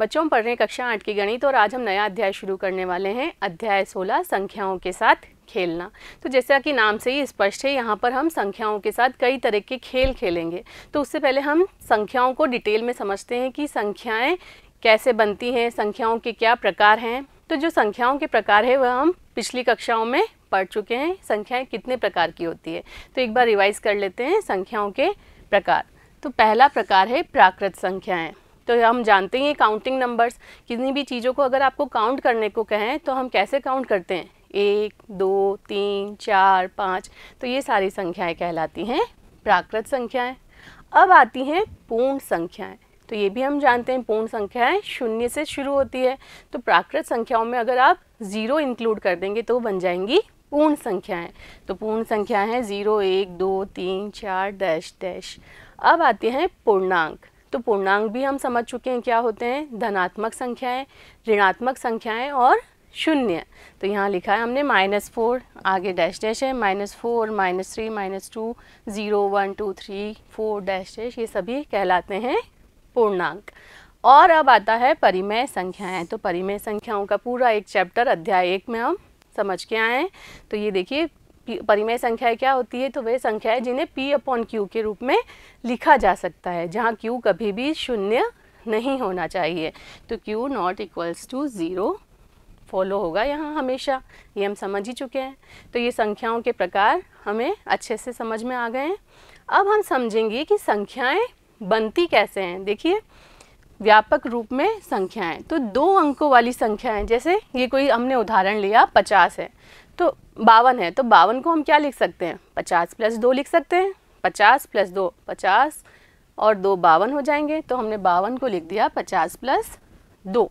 बच्चों पढ़ रहे हैं कक्षा आठ की गणित और आज हम नया अध्याय शुरू करने वाले हैं अध्याय सोलह संख्याओं के साथ खेलना तो जैसा कि नाम से ही स्पष्ट है यहाँ पर हम संख्याओं के साथ कई तरह के खेल खेलेंगे तो उससे पहले हम संख्याओं को डिटेल में समझते हैं कि संख्याएँ कैसे बनती हैं संख्याओं के क्या प्रकार हैं तो जो संख्याओं के प्रकार है वह हम पिछली कक्षाओं में पढ़ चुके हैं संख्याएं कितने प्रकार की होती है तो एक बार रिवाइज कर लेते हैं संख्याओं के प्रकार तो पहला प्रकार है प्राकृत संख्याएं तो हम जानते हैं काउंटिंग नंबर्स किसी भी चीज़ों को अगर आपको काउंट करने को कहें तो हम कैसे काउंट करते हैं एक दो तीन चार पाँच तो ये सारी संख्याएं कहलाती हैं प्राकृत संख्याएं अब आती हैं पूर्ण संख्याएं तो ये भी हम जानते हैं पूर्ण संख्याएं शून्य से शुरू होती है तो प्राकृत संख्याओं में अगर आप ज़ीरो इंक्लूड कर देंगे तो बन जाएंगी पूर्ण संख्याएं तो पूर्ण संख्याएं हैं ज़ीरो एक दो तीन चार डैश डैश अब आती हैं पूर्णांक तो पूर्णांक भी हम समझ चुके हैं क्या होते हैं धनात्मक संख्याएं ऋणात्मक संख्याएं और शून्य तो यहाँ लिखा है हमने माइनस फोर आगे डैश डैश है minus four minus three minus two zero one two three four dash dash ये सभी कहलाते हैं पूर्णांक और अब आता है परिमेय संख्याएं तो परिमेय संख्याओं का पूरा एक चैप्टर अध्याय एक में हम समझ के आए तो ये देखिए परिमेय संख्याएं क्या होती है तो वे संख्याएं जिन्हें पी अपॉन क्यू के रूप में लिखा जा सकता है जहाँ क्यू कभी भी शून्य नहीं होना चाहिए तो Q not equals to zero follow होगा यहाँ हमेशा ये हम समझ ही चुके हैं तो ये संख्याओं के प्रकार हमें अच्छे से समझ में आ गए हैं अब हम समझेंगे कि संख्याएं बनती कैसे हैं देखिए व्यापक रूप में संख्याएं तो दो अंकों वाली संख्याएं जैसे ये कोई हमने उदाहरण लिया पचास है तो बावन है तो बावन को हम क्या लिख सकते हैं पचास प्लस दो लिख सकते हैं पचास प्लस दो पचास और दो बावन हो जाएंगे तो हमने बावन को लिख दिया पचास प्लस दो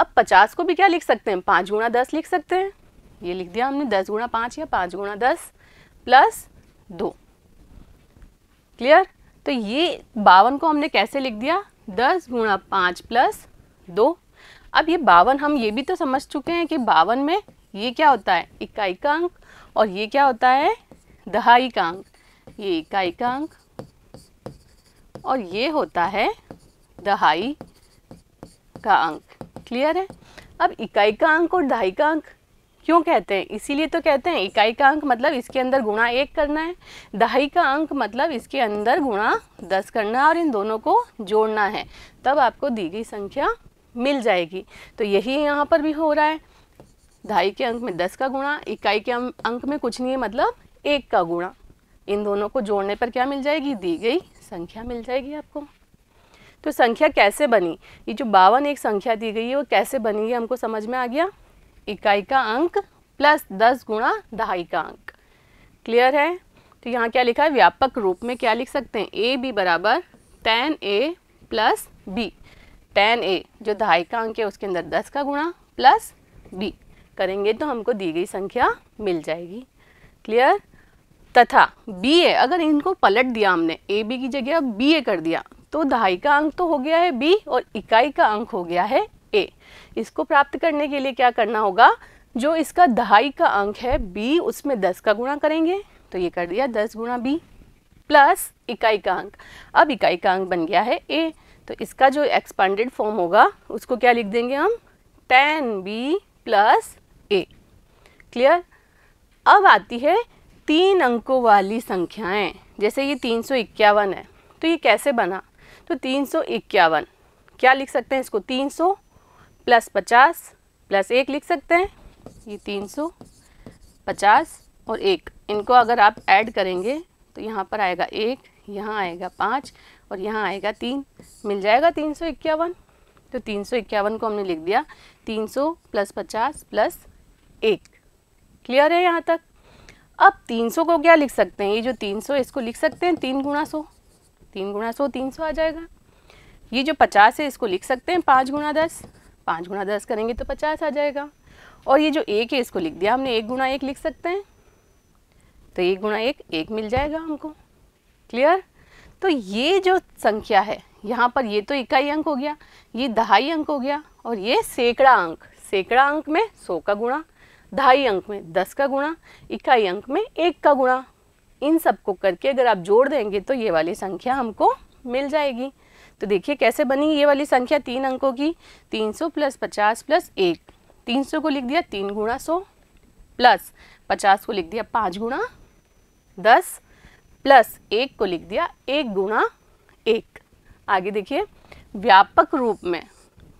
अब पचास को भी क्या लिख सकते हैं पाँच गुणा दस लिख सकते हैं ये लिख दिया हमने दस गुणा पाँच या पाँच गुणा दस प्लस दो क्लियर तो ये बावन को हमने कैसे लिख दिया दस गुणा पाँच प्लस दो अब ये बावन हम ये भी तो समझ चुके हैं कि बावन में ये क्या होता है इकाई का अंक और ये क्या होता है दहाई का अंक ये इकाई का अंक और ये होता है दहाई का अंक क्लियर है अब इकाई का अंक और दहाई का अंक क्यों कहते हैं इसीलिए तो कहते हैं इकाई का अंक मतलब इसके अंदर गुणा एक करना है दहाई का अंक मतलब इसके अंदर गुणा दस करना है और इन दोनों को जोड़ना है तब आपको दी गई संख्या मिल जाएगी तो यही यहाँ पर भी हो रहा है ढाई के अंक में दस का गुणा इकाई के अं-, अंक में कुछ नहीं है मतलब एक का गुणा इन दोनों को जोड़ने पर क्या मिल जाएगी दी गई संख्या मिल जाएगी आपको तो संख्या कैसे बनी ये जो बावन एक संख्या दी गई है वो कैसे बनी है हमको समझ में आ गया इकाई का अंक प्लस दस गुणा दहाई का अंक क्लियर है तो यहाँ क्या लिखा है व्यापक रूप में क्या लिख सकते हैं ए बी बराबर ten A plus B ten A जो दहाई का अंक है उसके अंदर दस का गुणा प्लस बी करेंगे तो हमको दी गई संख्या मिल जाएगी क्लियर तथा बी ए अगर इनको पलट दिया हमने ए बी की जगह अब बी ए कर दिया तो दहाई का अंक तो हो गया है बी और इकाई का अंक हो गया है ए इसको प्राप्त करने के लिए क्या करना होगा जो इसका दहाई का अंक है बी उसमें दस का गुणा करेंगे तो ये कर दिया दस गुणा बी प्लस इकाई का अंक अब इकाई का अंक बन गया है ए तो इसका जो एक्सपांडेड फॉर्म होगा उसको क्या लिख देंगे हम टेन बी प्लस क्लियर अब आती है तीन अंकों वाली संख्याएं जैसे ये तीन सौ इक्यावन है तो ये कैसे बना तो तीन सौ इक्यावन क्या लिख सकते हैं इसको तीन सौ प्लस पचास प्लस एक लिख सकते हैं ये तीन सौ पचास और एक इनको अगर आप ऐड करेंगे तो यहाँ पर आएगा एक यहाँ आएगा पाँच और यहाँ आएगा तीन मिल जाएगा तीन सौ इक्यावन तो तीन सौ इक्यावन को हमने लिख दिया तीन सौ प्लस पचास प्लस एक क्लियर है यहाँ तक अब 300 को क्या लिख सकते हैं ये जो 300 इसको लिख सकते हैं तीन गुणा सौ तीन गुणा सौ तीन सौ आ जाएगा ये जो 50 है इसको लिख सकते हैं पाँच गुणा दस पाँच गुणा दस करेंगे तो 50 आ जाएगा और ये जो एक है इसको लिख दिया हमने एक गुणा एक लिख सकते हैं तो एक गुणा एक एक मिल जाएगा हमको क्लियर तो ये जो संख्या है यहाँ पर ये तो इकाई अंक हो गया ये दहाई अंक हो गया और ये सैकड़ा अंक सैकड़ा अंक में सौ का गुणा ढाई अंक में दस का गुणा इकाई अंक में एक का गुणा इन सबको करके अगर आप जोड़ देंगे तो ये वाली संख्या हमको मिल जाएगी तो देखिए कैसे बनी ये वाली संख्या तीन अंकों की तीन सौ प्लस पचास प्लस एक तीन सौ को लिख दिया तीन गुणा सौ प्लस पचास को लिख दिया पाँच गुणा दस प्लस एक को लिख दिया एक गुणा एक आगे देखिए व्यापक रूप में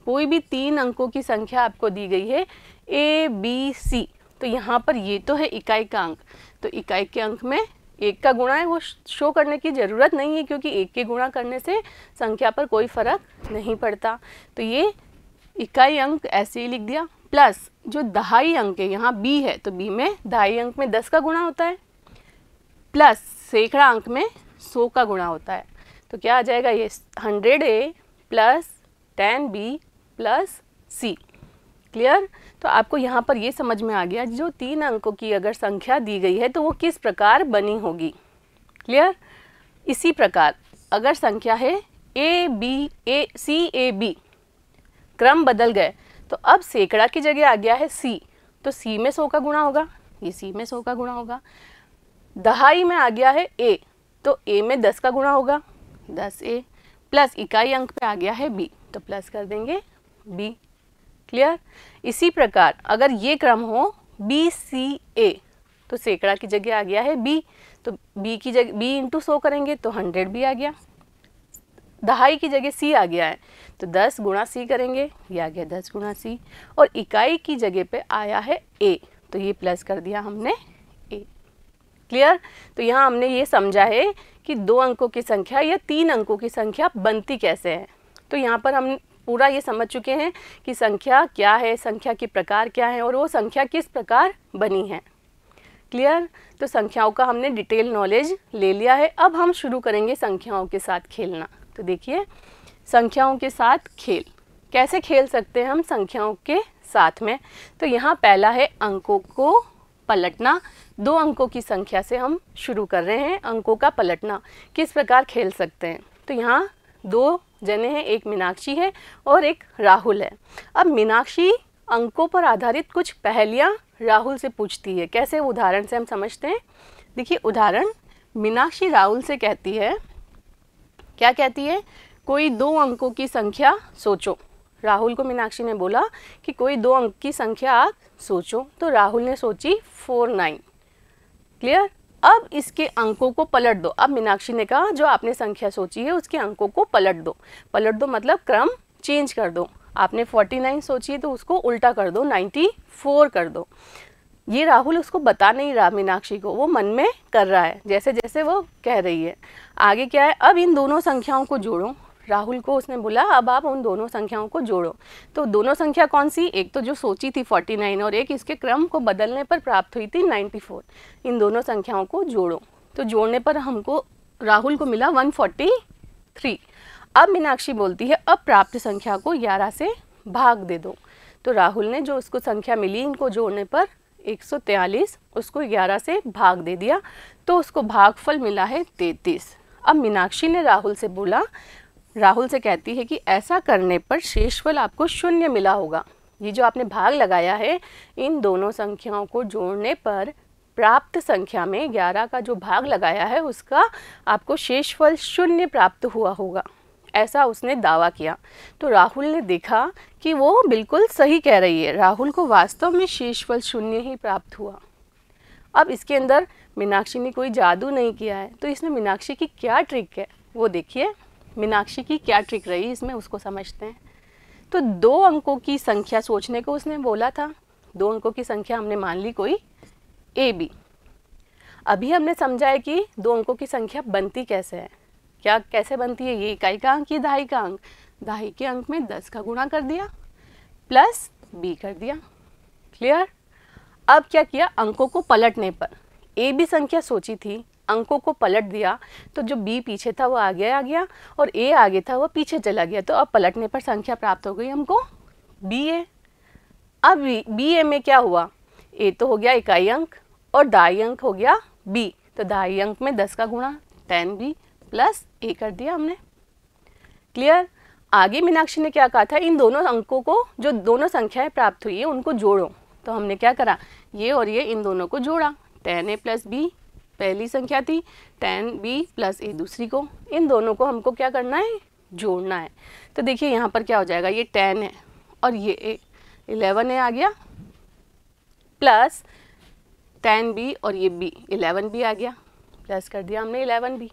कोई भी तीन अंकों की संख्या आपको दी गई है ए बी सी तो यहाँ पर ये तो है इकाई का अंक तो इकाई के अंक में एक का गुणा है वो शो करने की ज़रूरत नहीं है क्योंकि एक के गुणा करने से संख्या पर कोई फर्क नहीं पड़ता तो ये इकाई अंक ऐसे ही लिख दिया प्लस जो दहाई अंक है यहाँ बी है तो बी में दहाई अंक में दस का गुणा होता है प्लस सैकड़ा अंक में सौ का गुणा होता है तो क्या आ जाएगा ये hundred A plus ten B plus C clear तो आपको यहाँ पर ये समझ में आ गया जो तीन अंकों की अगर संख्या दी गई है तो वो किस प्रकार बनी होगी क्लियर इसी प्रकार अगर संख्या है A B A C A B क्रम बदल गए तो अब सैकड़ा की जगह आ गया है सी तो सी में सौ का गुणा होगा ये सी में सौ का गुणा होगा दहाई में आ गया है ए तो ए में दस का गुणा होगा दस ए प्लस इकाई अंक पे आ गया है बी तो प्लस कर देंगे बी क्लियर इसी प्रकार अगर ये क्रम हो बी सी ए तो सैकड़ा की जगह आ गया है बी तो बी की जगह बी इंटू सौ करेंगे तो हंड्रेड भी आ गया दहाई की जगह सी आ गया है तो दस गुणा सी करेंगे ये आ गया दस गुणा सी और इकाई की जगह पे आया है ए तो ये प्लस कर दिया हमने ए क्लियर तो यहाँ हमने ये समझा है कि दो अंकों की संख्या या तीन अंकों की संख्या बनती कैसे है तो यहाँ पर हम पूरा ये समझ चुके हैं कि संख्या क्या है संख्या के प्रकार क्या है और वो संख्या किस प्रकार बनी है क्लियर तो संख्याओं का हमने डिटेल नॉलेज ले लिया है अब हम शुरू करेंगे संख्याओं के साथ खेलना तो देखिए संख्याओं के साथ खेल कैसे खेल सकते हैं हम संख्याओं के साथ में तो यहाँ पहला है अंकों को पलटना दो अंकों की संख्या से हम शुरू कर रहे हैं अंकों का पलटना किस प्रकार खेल सकते हैं तो यहाँ दो जने हैं एक मीनाक्षी है और एक राहुल है अब मीनाक्षी अंकों पर आधारित कुछ पहलियाँ राहुल से पूछती है कैसे उदाहरण से हम समझते हैं देखिए उदाहरण मीनाक्षी राहुल से कहती है क्या कहती है कोई दो अंकों की संख्या सोचो राहुल को मीनाक्षी ने बोला कि कोई दो अंक की संख्या आप सोचो तो राहुल ने सोची फोर नाइन क्लियर अब इसके अंकों को पलट दो अब मीनाक्षी ने कहा जो आपने संख्या सोची है उसके अंकों को पलट दो पलट दो मतलब क्रम चेंज कर दो आपने 49 सोची है तो उसको उल्टा कर दो 94 कर दो ये राहुल उसको बता नहीं रहा मीनाक्षी को वो मन में कर रहा है जैसे जैसे वो कह रही है आगे क्या है अब इन दोनों संख्याओं को जोड़ो राहुल को उसने बोला अब आप उन दोनों संख्याओं को जोड़ो तो दोनों संख्या कौन सी एक तो जो सोची थी 49 और एक इसके क्रम को बदलने पर प्राप्त हुई थी 94 इन दोनों संख्याओं को जोड़ो तो जोड़ने पर हमको राहुल को मिला 143 अब मीनाक्षी बोलती है अब प्राप्त संख्या को ग्यारह से भाग दे दो तो राहुल ने जो उसको संख्या मिली इनको जोड़ने पर एक उसको ग्यारह से भाग दे दिया तो उसको भागफल मिला है तैतीस अब मीनाक्षी ने राहुल से बोला राहुल से कहती है कि ऐसा करने पर शेषफल आपको शून्य मिला होगा ये जो आपने भाग लगाया है इन दोनों संख्याओं को जोड़ने पर प्राप्त संख्या में ग्यारह का जो भाग लगाया है उसका आपको शेषफल शून्य प्राप्त हुआ होगा ऐसा उसने दावा किया तो राहुल ने देखा कि वो बिल्कुल सही कह रही है राहुल को वास्तव में शेषफल शून्य ही प्राप्त हुआ अब इसके अंदर मीनाक्षी ने कोई जादू नहीं किया है तो इसमें मीनाक्षी की क्या ट्रिक है वो देखिए मीनाक्षी की क्या ट्रिक रही इसमें उसको समझते हैं तो दो अंकों की संख्या सोचने को उसने बोला था दो अंकों की संख्या हमने मान ली कोई ए बी अभी हमने समझा है कि दो अंकों की संख्या बनती कैसे है क्या कैसे बनती है ये इकाई का अंक ये दहाई का अंक दहाई के अंक में दस का गुणा कर दिया प्लस बी कर दिया क्लियर अब क्या किया अंकों को पलटने पर ए बी संख्या सोची थी अंकों को पलट दिया तो जो बी पीछे था वो आगे आ गया और ए आगे था वो पीछे चला गया तो अब पलटने पर संख्या प्राप्त हो गई हमको बी ए अब बी ए में क्या हुआ ए तो हो गया इकाई अंक और दाई अंक हो गया बी तो दाई अंक में दस का गुणा टेन बी प्लस ए कर दिया हमने क्लियर आगे मीनाक्षी ने क्या कहा था इन दोनों अंकों को जो दोनों संख्याएं प्राप्त हुई है उनको जोड़ो तो हमने क्या करा ये और ये इन दोनों को जोड़ा टेन ए प्लस बी पहली संख्या थी टेन बी प्लस ए दूसरी को इन दोनों को हमको क्या करना है जोड़ना है तो देखिए यहाँ पर क्या हो जाएगा ये टेन है और ये ए इलेवन है आ गया प्लस टेन बी और ये बी इलेवन बी आ गया प्लस कर दिया हमने इलेवन बी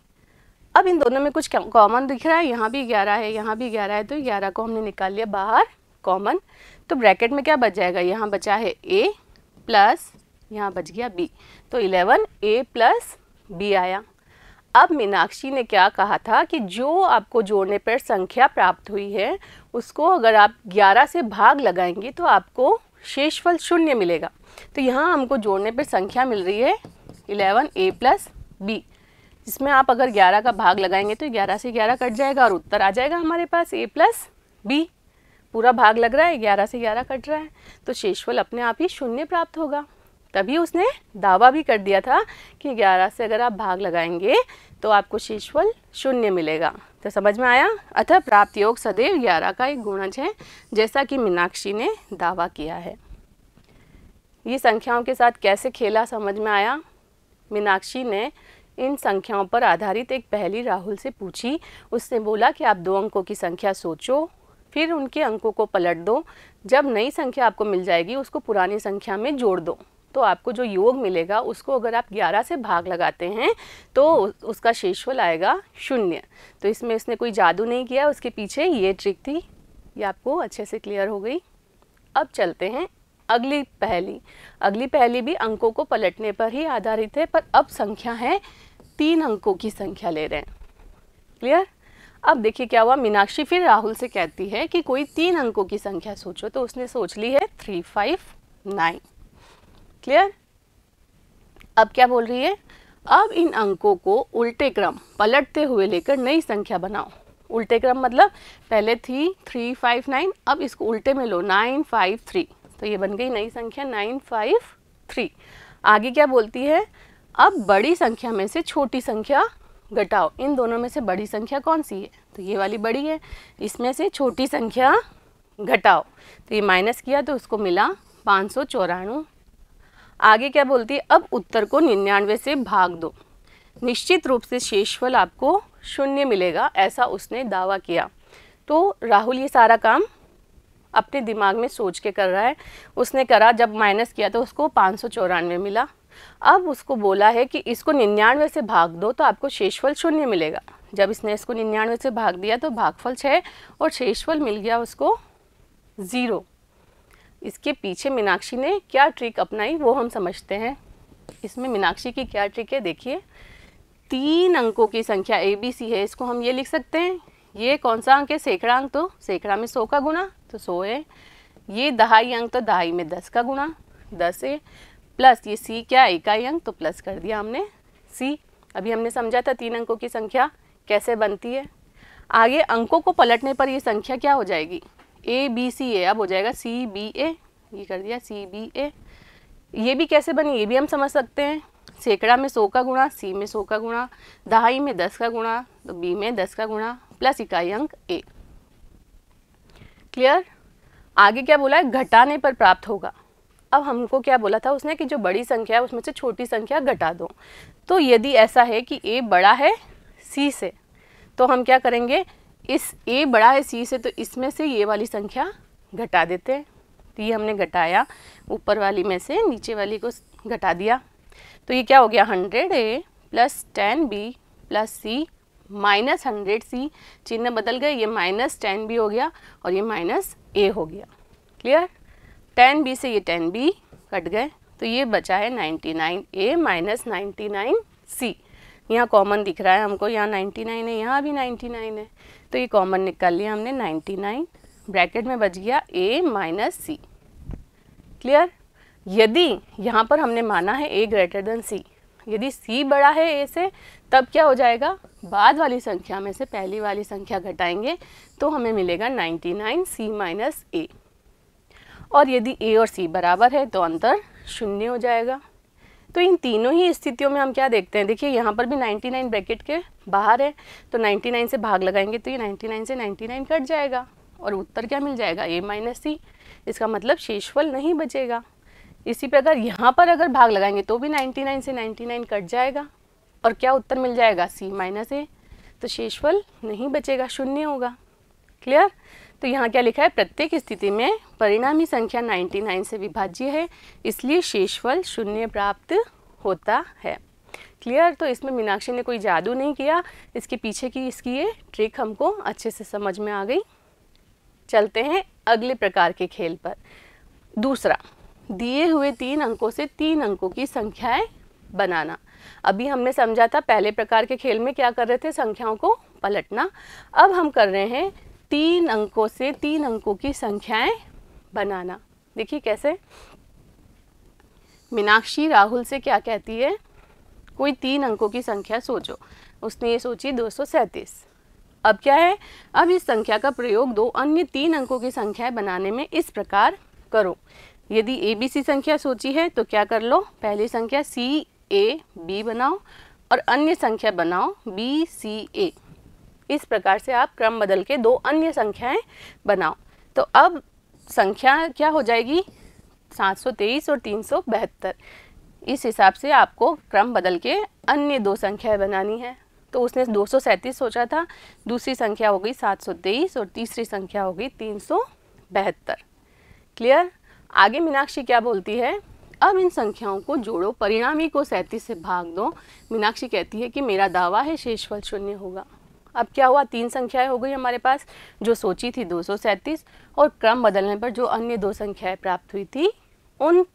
अब इन दोनों में कुछ कॉमन दिख रहा है यहाँ भी ग्यारह है यहाँ भी ग्यारह है तो ग्यारह को हमने निकाल लिया बाहर कॉमन तो ब्रैकेट में क्या बच जाएगा यहाँ बचा है ए प्लस यहाँ बच गया बी तो 11 ए प्लस बी आया अब मीनाक्षी ने क्या कहा था कि जो आपको जोड़ने पर संख्या प्राप्त हुई है उसको अगर आप 11 से भाग लगाएंगे तो आपको शेषफल शून्य मिलेगा तो यहाँ हमको जोड़ने पर संख्या मिल रही है 11 ए प्लस बी जिसमें आप अगर 11 का भाग लगाएंगे तो 11 से 11 कट जाएगा और उत्तर आ जाएगा हमारे पास ए प्लस बी पूरा भाग लग रहा है ग्यारह से ग्यारह कट रहा है तो शेषफल अपने आप ही शून्य प्राप्त होगा तभी उसने दावा भी कर दिया था कि 11 से अगर आप भाग लगाएंगे तो आपको शीर्षफल शून्य मिलेगा तो समझ में आया अतः प्राप्त योग सदैव 11 का एक गुणज है जैसा कि मीनाक्षी ने दावा किया है ये संख्याओं के साथ कैसे खेला समझ में आया मीनाक्षी ने इन संख्याओं पर आधारित एक पहली राहुल से पूछी उसने बोला कि आप दो अंकों की संख्या सोचो फिर उनके अंकों को पलट दो जब नई संख्या आपको मिल जाएगी उसको पुरानी संख्या में जोड़ दो तो आपको जो योग मिलेगा उसको अगर आप 11 से भाग लगाते हैं तो उसका शेषफल आएगा शून्य तो इसमें उसने कोई जादू नहीं किया उसके पीछे ये ट्रिक थी ये आपको अच्छे से क्लियर हो गई अब चलते हैं अगली पहली अगली पहली भी अंकों को पलटने पर ही आधारित है पर अब संख्या है तीन अंकों की संख्या ले रहे हैं क्लियर अब देखिए क्या हुआ मीनाक्षी फिर राहुल से कहती है कि कोई तीन अंकों की संख्या सोचो तो उसने सोच ली है थ्री फाइव नाइन क्लियर अब क्या बोल रही है अब इन अंकों को उल्टे क्रम पलटते हुए लेकर नई संख्या बनाओ उल्टे क्रम मतलब पहले थी थ्री फाइव नाइन अब इसको उल्टे में लो नाइन फाइव थ्री तो ये बन गई नई संख्या नाइन फाइव थ्री आगे क्या बोलती है अब बड़ी संख्या में से छोटी संख्या घटाओ इन दोनों में से बड़ी संख्या कौन सी है तो ये वाली बड़ी है इसमें से छोटी संख्या घटाओ तो ये माइनस किया तो उसको मिला पाँच सौ चौरानवे आगे क्या बोलती है अब उत्तर को निन्यानवे से भाग दो निश्चित रूप से शेषफल आपको शून्य मिलेगा ऐसा उसने दावा किया तो राहुल ये सारा काम अपने दिमाग में सोच के कर रहा है उसने करा जब माइनस किया तो उसको पाँच सौ चौरानवे मिला अब उसको बोला है कि इसको निन्यानवे से भाग दो तो आपको शेषफल शून्य मिलेगा जब इसने इसको निन्यानवे से भाग दिया तो भागफल छः और शेषफल मिल गया उसको ज़ीरो इसके पीछे मीनाक्षी ने क्या ट्रिक अपनाई वो हम समझते हैं इसमें मीनाक्षी की क्या ट्रिक है देखिए तीन अंकों की संख्या ए बी सी है इसको हम ये लिख सकते हैं ये कौन सा अंक है सैकड़ा अंक तो सैकड़ा में सौ का गुणा तो सौ है ये दहाई अंक तो दहाई में दस का गुणा दस है प्लस ये सी क्या है इकाई अंक तो प्लस कर दिया हमने सी अभी हमने समझा था तीन अंकों की संख्या कैसे बनती है आगे अंकों को पलटने पर ये संख्या क्या हो जाएगी ए बी सी ए अब हो जाएगा सी बी ए ये कर दिया सी बी ए ये भी कैसे बनी ये भी हम समझ सकते हैं सैकड़ा में सौ का गुणा सी में सौ का गुणा दहाई में दस का गुणा तो बी में दस का गुणा प्लस इकाई अंक ए क्लियर आगे क्या बोला है घटाने पर प्राप्त होगा अब हमको क्या बोला था उसने कि जो बड़ी संख्या है उसमें से छोटी संख्या घटा दो तो यदि ऐसा है कि ए बड़ा है सी से तो हम क्या करेंगे इस ए बड़ा है सी से तो इसमें से ये वाली संख्या घटा देते हैं तो ये हमने घटाया ऊपर वाली में से नीचे वाली को घटा दिया तो ये क्या हो गया hundred A plus ten B plus C minus hundred C चिन्ह बदल गए ये माइनस टेन बी हो गया और ये माइनस ए हो गया क्लियर टेन बी से ये टेन बी कट गए तो ये बचा है ninety nine A minus ninety nine C यहाँ कॉमन दिख रहा है हमको यहाँ 99 है यहाँ भी 99 है तो ये कॉमन निकाल लिया हमने 99 ब्रैकेट में बच गया ए माइनस सी क्लियर यदि यहाँ पर हमने माना है ए ग्रेटर देन सी यदि सी बड़ा है ए से तब क्या हो जाएगा बाद वाली संख्या में से पहली वाली संख्या घटाएंगे तो हमें मिलेगा 99 सी माइनस ए और यदि ए और सी बराबर है तो अंतर शून्य हो जाएगा तो इन तीनों ही स्थितियों में हम क्या देखते हैं देखिए यहाँ पर भी 99 ब्रैकेट के बाहर है तो 99 से भाग लगाएंगे तो ये 99 से 99 कट जाएगा और उत्तर क्या मिल जाएगा ए माइनस सी इसका मतलब शेषफल नहीं बचेगा इसी प्रकार यहाँ पर अगर भाग लगाएंगे तो भी 99 से 99 कट जाएगा और क्या उत्तर मिल जाएगा सी माइनस ए तो शेषफल नहीं बचेगा शून्य होगा क्लियर तो यहाँ क्या लिखा है प्रत्येक स्थिति में परिणामी संख्या 99 से विभाज्य है इसलिए शेषफल शून्य प्राप्त होता है क्लियर तो इसमें मीनाक्षी ने कोई जादू नहीं किया इसके पीछे की इसकी ये ट्रिक हमको अच्छे से समझ में आ गई चलते हैं अगले प्रकार के खेल पर दूसरा दिए हुए तीन अंकों से तीन अंकों की संख्याएं बनाना अभी हमने समझा था पहले प्रकार के खेल में क्या कर रहे थे संख्याओं को पलटना अब हम कर रहे हैं तीन अंकों से तीन अंकों की संख्याएं बनाना देखिए कैसे मीनाक्षी राहुल से क्या कहती है कोई तीन अंकों की संख्या सोचो उसने ये सोची दो अब क्या है अब इस संख्या का प्रयोग दो अन्य तीन अंकों की संख्याएं बनाने में इस प्रकार करो यदि ए बी सी संख्या सोची है तो क्या कर लो पहली संख्या सी ए बी बनाओ और अन्य संख्या बनाओ बी सी ए इस प्रकार से आप क्रम बदल के दो अन्य संख्याएं बनाओ तो अब संख्या क्या हो जाएगी 723 और तीन इस हिसाब से आपको क्रम बदल के अन्य दो संख्याएं बनानी है तो उसने दो सोचा था दूसरी संख्या हो गई सात और तीसरी संख्या हो गई तीन क्लियर आगे मीनाक्षी क्या बोलती है अब इन संख्याओं को जोड़ो परिणामी को सैंतीस से भाग दो मीनाक्षी कहती है कि मेरा दावा है शेषफल शून्य होगा अब क्या हुआ तीन संख्याएं हो गई हमारे पास जो सोची थी दो और क्रम बदलने पर जो अन्य दो संख्याएं प्राप्त हुई थी उन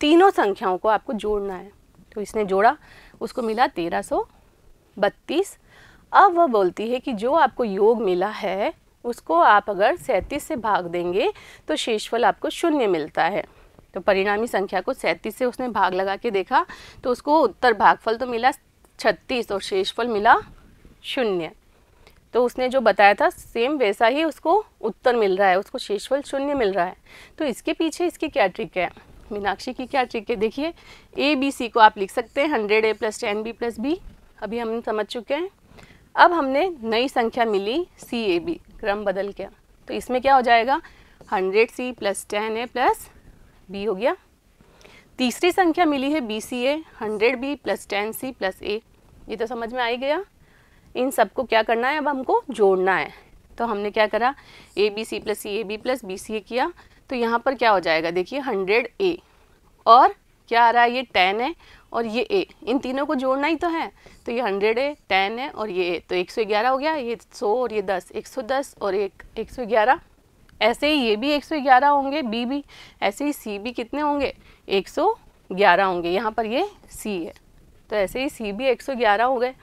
तीनों संख्याओं को आपको जोड़ना है तो इसने जोड़ा उसको मिला तेरह सौ बत्तीस अब वह बोलती है कि जो आपको योग मिला है उसको आप अगर सैंतीस से भाग देंगे तो शेषफल आपको शून्य मिलता है तो परिणामी संख्या को सैंतीस से उसने भाग लगा के देखा तो उसको उत्तर भागफल तो मिला छत्तीस और शेषफल मिला शून्य तो उसने जो बताया था सेम वैसा ही उसको उत्तर मिल रहा है उसको शेषफल शून्य मिल रहा है तो इसके पीछे इसकी क्या ट्रिक है मीनाक्षी की क्या ट्रिक है देखिए ए बी सी को आप लिख सकते हैं hundred A plus ten B plus B अभी हम समझ चुके हैं अब हमने नई संख्या मिली सी ए बी क्रम बदल के तो इसमें क्या हो जाएगा hundred C plus ten A plus B हो गया तीसरी संख्या मिली है B C A hundred B plus ten C plus A ये तो समझ में आ ही गया इन सबको क्या करना है अब हमको जोड़ना है तो हमने क्या करा A B C plus C A B plus B C A किया तो यहाँ पर क्या हो जाएगा देखिए हंड्रेड ए और क्या आ रहा है ये टेन है और ये ए इन तीनों को जोड़ना ही तो है तो ये हंड्रेड है टेन है और ये ए तो एक सौ ग्यारह हो गया ये सौ और ये दस एक सौ दस और एक एक सौ ग्यारह ऐसे ही ये भी एक सौ ग्यारह होंगे बी भी ऐसे ही सी भी कितने होंगे एक सौ ग्यारह होंगे यहाँ पर ये सी है तो ऐसे ही सी बी एक हो गए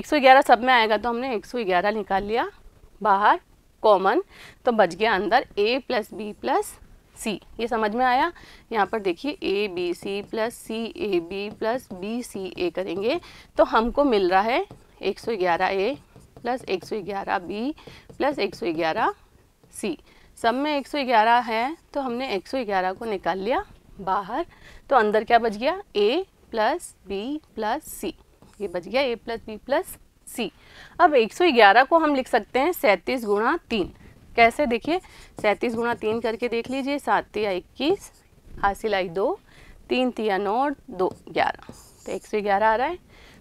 111 सब में आएगा तो हमने 111 निकाल लिया बाहर कॉमन तो बच गया अंदर A plus B plus C ये समझ में आया यहाँ पर देखिए A B C plus C A B plus B C A करेंगे तो हमको मिल रहा है 111 A plus 111 B plus 111 C सब में 111 है तो हमने 111 को निकाल लिया बाहर तो अंदर क्या बच गया A plus B plus C ये बच गया A plus B plus C अब 111 को हम लिख सकते हैं सैंतीस गुणा तीन कैसे देखिए सैंतीस गुणा तीन करके देख लीजिए सात तिया इक्कीस हासिल आई दो तीन तिया नौ दो ग्यारह तो एक सौ ग्यारह आ रहा है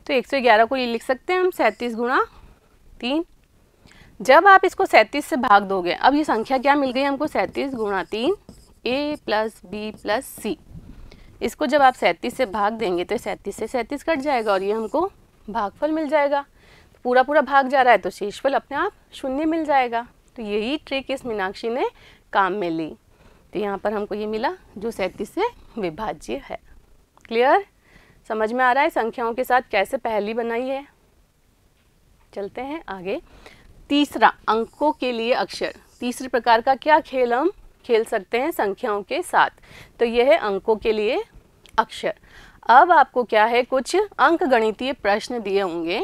तो एक सौ ग्यारह को ये लिख सकते हैं हम सैंतीस गुणा तीन जब आप इसको सैंतीस से भाग दोगे अब ये संख्या क्या मिल गई हमको सैंतीस गुणा तीन A plus B plus C इसको जब आप सैंतीस से भाग देंगे तो सैंतीस से सैंतीस कट जाएगा और ये हमको भागफल मिल जाएगा पूरा पूरा भाग जा रहा है तो शेषफल अपने आप शून्य मिल जाएगा तो यही ट्रिक इस मीनाक्षी ने काम में ली तो यहाँ पर हमको ये मिला जो सैंतीस से विभाज्य है क्लियर समझ में आ रहा है संख्याओं के साथ कैसे पहली बनाई है चलते हैं आगे तीसरा अंकों के लिए अक्षर तीसरे प्रकार का क्या खेल हम खेल सकते हैं संख्याओं के साथ तो यह है अंकों के लिए अक्षर अब आपको क्या है कुछ अंक गणितीय प्रश्न दिए होंगे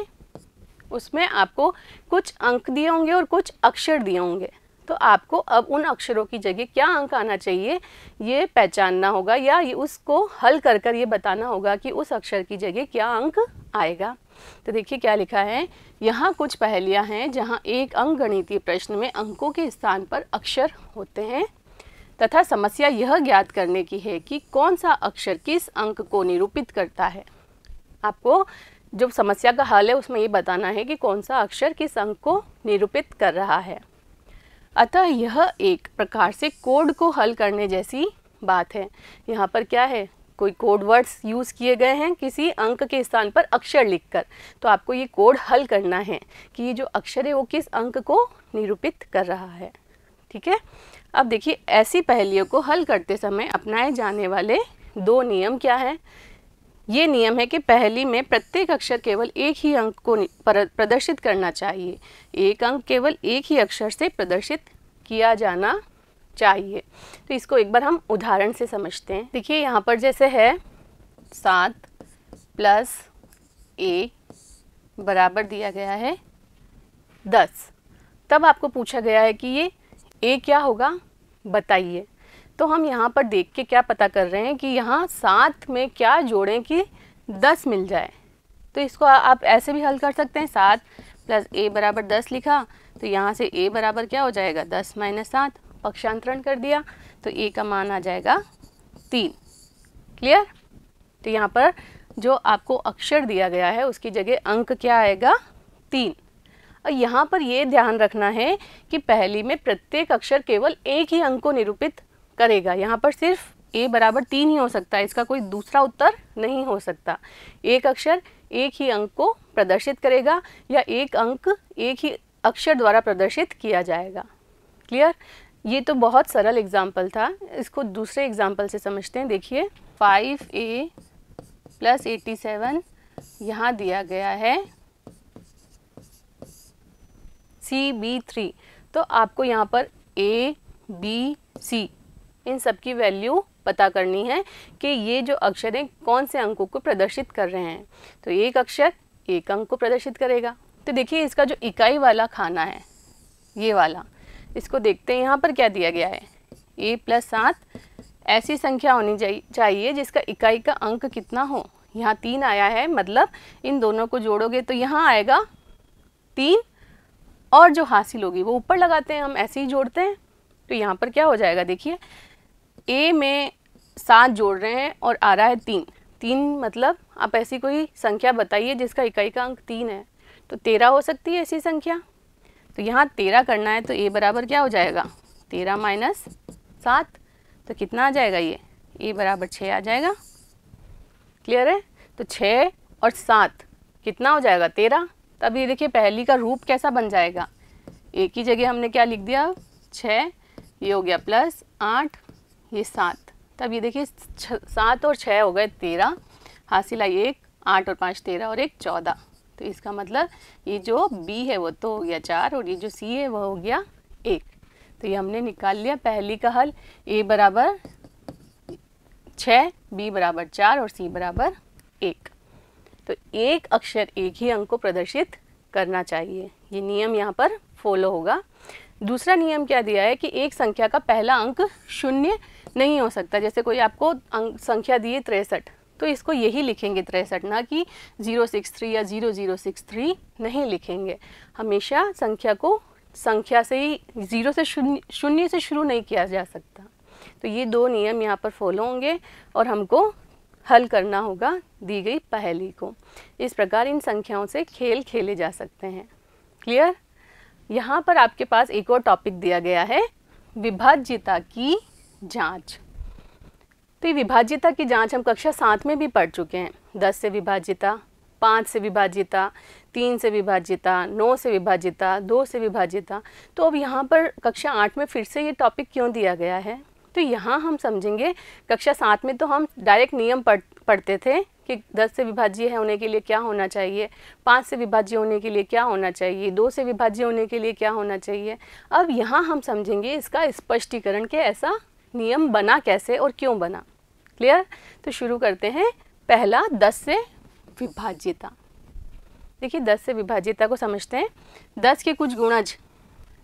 उसमें आपको कुछ अंक दिए होंगे और कुछ अक्षर दिए होंगे तो आपको अब उन अक्षरों की जगह क्या अंक आना चाहिए ये पहचानना होगा या ये उसको हल कर कर ये बताना होगा कि उस अक्षर की जगह क्या अंक आएगा तो देखिए क्या लिखा है यहाँ कुछ पहलियाँ हैं जहाँ एक अंक गणितीय प्रश्न में अंकों के स्थान पर अक्षर होते हैं तथा समस्या यह ज्ञात करने की है कि कौन सा अक्षर किस अंक को निरूपित करता है आपको जो समस्या का हल है उसमें ये बताना है कि कौन सा अक्षर किस अंक को निरूपित कर रहा है अतः यह एक प्रकार से कोड को हल करने जैसी बात है यहाँ पर क्या है कोई कोड वर्ड्स यूज़ किए गए हैं किसी अंक के स्थान पर अक्षर लिखकर तो आपको ये कोड हल करना है कि ये जो अक्षर है वो किस अंक को निरूपित कर रहा है ठीक है अब देखिए ऐसी पहलियों को हल करते समय अपनाए जाने वाले दो नियम क्या हैं ये नियम है कि पहली में प्रत्येक अक्षर केवल एक ही अंक को प्रदर्शित करना चाहिए एक अंक केवल एक ही अक्षर से प्रदर्शित किया जाना चाहिए तो इसको एक बार हम उदाहरण से समझते हैं देखिए यहाँ पर जैसे है सात प्लस ए बराबर दिया गया है दस तब आपको पूछा गया है कि ये ए क्या होगा बताइए तो हम यहाँ पर देख के क्या पता कर रहे हैं कि यहाँ सात में क्या जोड़ें कि दस मिल जाए तो इसको आप ऐसे भी हल कर सकते हैं सात प्लस ए बराबर दस लिखा तो यहाँ से ए बराबर क्या हो जाएगा दस माइनस सात पक्षांतरण कर दिया तो ए का मान आ जाएगा तीन क्लियर तो यहाँ पर जो आपको अक्षर दिया गया है उसकी जगह अंक क्या आएगा तीन और यहाँ पर ये ध्यान रखना है कि पहली में प्रत्येक अक्षर केवल एक ही अंक को निरूपित करेगा यहाँ पर सिर्फ ए बराबर तीन ही हो सकता है इसका कोई दूसरा उत्तर नहीं हो सकता एक अक्षर एक ही अंक को प्रदर्शित करेगा या एक अंक एक ही अक्षर द्वारा प्रदर्शित किया जाएगा क्लियर ये तो बहुत सरल एग्जाम्पल था इसको दूसरे एग्जाम्पल से समझते हैं देखिए five A plus eighty seven यहाँ दिया गया है सी बी थ्री तो आपको यहाँ पर ए बी सी इन सब की वैल्यू पता करनी है कि ये जो अक्षर हैं कौन से अंकों को प्रदर्शित कर रहे हैं तो एक अक्षर एक अंक को प्रदर्शित करेगा तो देखिए इसका जो इकाई वाला खाना है ये वाला इसको देखते हैं यहाँ पर क्या दिया गया है ए प्लस सात ऐसी संख्या होनी चाहिए जिसका इकाई का अंक कितना हो यहाँ तीन आया है मतलब इन दोनों को जोड़ोगे तो यहाँ आएगा तीन और जो हासिल होगी वो ऊपर लगाते हैं हम ऐसे ही जोड़ते हैं तो यहाँ पर क्या हो जाएगा देखिए ए में सात जोड़ रहे हैं और आ रहा है तीन तीन मतलब आप ऐसी कोई संख्या बताइए जिसका इकाई का अंक तीन है तो तेरह हो सकती है ऐसी संख्या तो यहाँ तेरह करना है तो ए बराबर क्या हो जाएगा तेरह माइनस सात तो कितना आ जाएगा ये ए बराबर छः आ जाएगा क्लियर है तो छः और सात कितना हो जाएगा तेरह तब ये देखिए पहली का रूप कैसा बन जाएगा एक ही जगह हमने क्या लिख दिया छः ये हो गया प्लस आठ ये सात तब ये देखिए सात और छः हो गए तेरह हासिल आई एक आठ और पाँच तेरह और एक चौदह तो इसका मतलब ये जो बी है वो तो हो गया चार और ये जो सी है वह हो गया एक तो ये हमने निकाल लिया पहली का हल ए बराबर छः बी बराबर चार और सी बराबर एक तो एक अक्षर एक ही अंक को प्रदर्शित करना चाहिए ये नियम यहाँ पर फॉलो होगा दूसरा नियम क्या दिया है कि एक संख्या का पहला अंक शून्य नहीं हो सकता जैसे कोई आपको अंक संख्या दिए तिरसठ तो इसको यही लिखेंगे तिरसठ ना कि जीरो सिक्स थ्री या जीरो जीरो सिक्स थ्री नहीं लिखेंगे हमेशा संख्या को संख्या से ही जीरो से शून्य शून्य से शुरू नहीं किया जा सकता तो ये दो नियम यहाँ पर फॉलो होंगे और हमको हल करना होगा दी गई पहेली को इस प्रकार इन संख्याओं से खेल खेले जा सकते हैं क्लियर यहाँ पर आपके पास एक और टॉपिक दिया गया है विभाज्यता की जांच तो ये विभाज्यता की जांच हम कक्षा सात में भी पढ़ चुके हैं दस से विभाज्यता पाँच से विभाज्यता तीन से विभाज्यता नौ से विभाज्यता दो से विभाज्यता तो अब यहाँ पर कक्षा आठ में फिर से ये टॉपिक क्यों दिया गया है तो यहाँ हम समझेंगे कक्षा सात में तो हम डायरेक्ट नियम पढ़ पढ़ते थे कि दस से विभाज्य है होने के लिए क्या होना चाहिए पाँच से विभाज्य होने के लिए क्या होना चाहिए दो से विभाज्य होने के लिए क्या होना चाहिए अब यहाँ हम समझेंगे इसका स्पष्टीकरण के ऐसा नियम बना कैसे और क्यों बना क्लियर तो शुरू करते हैं पहला दस से विभाज्यता देखिए दस से विभाज्यता को समझते हैं दस के कुछ गुणज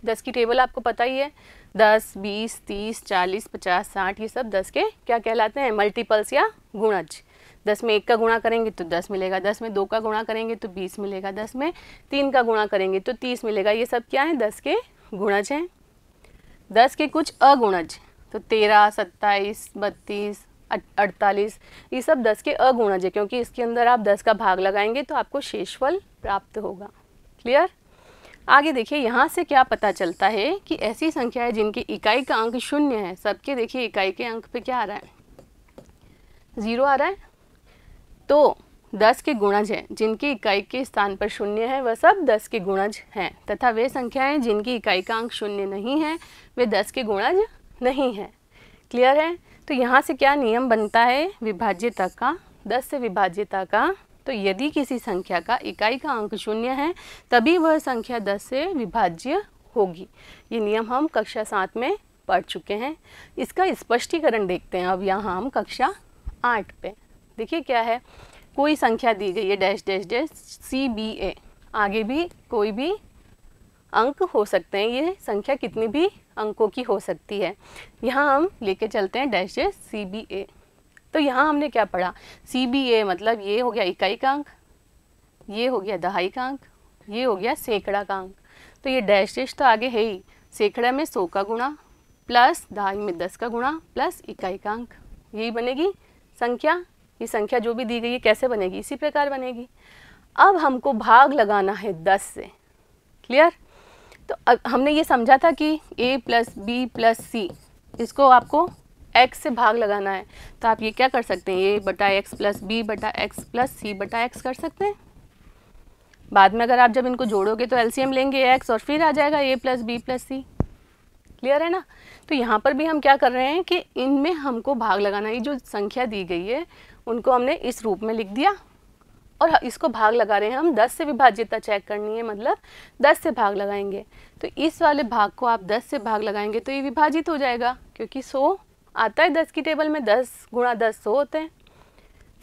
दस की टेबल आपको पता ही है दस बीस तीस चालीस पचास साठ ये सब दस के क्या कहलाते हैं मल्टीपल्स या गुणज दस में एक का गुणा करेंगे तो दस मिलेगा दस में दो का गुणा करेंगे तो बीस मिलेगा दस में तीन का गुणा करेंगे तो तीस मिलेगा ये सब क्या है दस के गुणज हैं दस के कुछ अगुणज तो तेरह सत्ताईस बत्तीस अड़तालीस ये सब दस के अगुणज है क्योंकि इसके अंदर आप दस का भाग लगाएंगे तो आपको शेषफल प्राप्त होगा क्लियर आगे देखिए यहाँ से क्या पता चलता है कि ऐसी संख्या है जिनकी इकाई का अंक शून्य है सबके देखिए इकाई के अंक पे क्या आ रहा है ज़ीरो आ रहा है तो दस के गुणज हैं जिनकी इकाई के स्थान पर शून्य है वह सब दस के गुणज हैं तथा वे संख्याएं जिनकी इकाई का अंक शून्य नहीं है वे दस के गुणज नहीं हैं क्लियर है तो यहाँ से क्या नियम बनता है विभाज्यता का दस से विभाज्यता का तो यदि किसी संख्या का इकाई का अंक शून्य है तभी वह संख्या दस से विभाज्य होगी ये नियम हम कक्षा सात में पढ़ चुके हैं इसका स्पष्टीकरण देखते हैं अब यहाँ हम कक्षा आठ पे देखिए क्या है कोई संख्या दी गई है dash dash dash C B A आगे भी कोई भी अंक हो सकते हैं ये संख्या कितनी भी अंकों की हो सकती है यहाँ हम लेके चलते हैं dash dash C B A तो यहाँ हमने क्या पढ़ा सी बी ए मतलब ये हो गया इकाई का अंक ये हो गया दहाई का अंक ये हो गया सैकड़ा का अंक तो ये डैश डैश तो आगे है ही सैकड़ा में सौ का गुणा प्लस दहाई में दस का गुणा प्लस इकाई का अंक यही बनेगी संख्या ये संख्या जो भी दी गई है कैसे बनेगी इसी प्रकार बनेगी अब हमको भाग लगाना है दस से क्लियर तो अब हमने ये समझा था कि A plus B plus C इसको आपको एक्स से भाग लगाना है तो आप ये क्या कर सकते हैं ये बटा एक्स प्लस बी बटा एक्स प्लस सी बटा एक्स कर सकते हैं बाद में अगर आप जब इनको जोड़ोगे तो एलसीएम लेंगे एक्स और फिर आ जाएगा A plus B plus C clear है ना तो यहाँ पर भी हम क्या कर रहे हैं कि इनमें हमको भाग लगाना ये जो संख्या दी गई है उनको हमने इस रूप में लिख दिया और इसको भाग लगा रहे हैं हम 10 से विभाज्यता चेक करनी है मतलब 10 से भाग लगाएंगे तो इस वाले भाग को आप 10 से भाग लगाएंगे तो ये विभाजित हो जाएगा क्योंकि सो आता है दस की टेबल में दस गुणा दस सौ होते हैं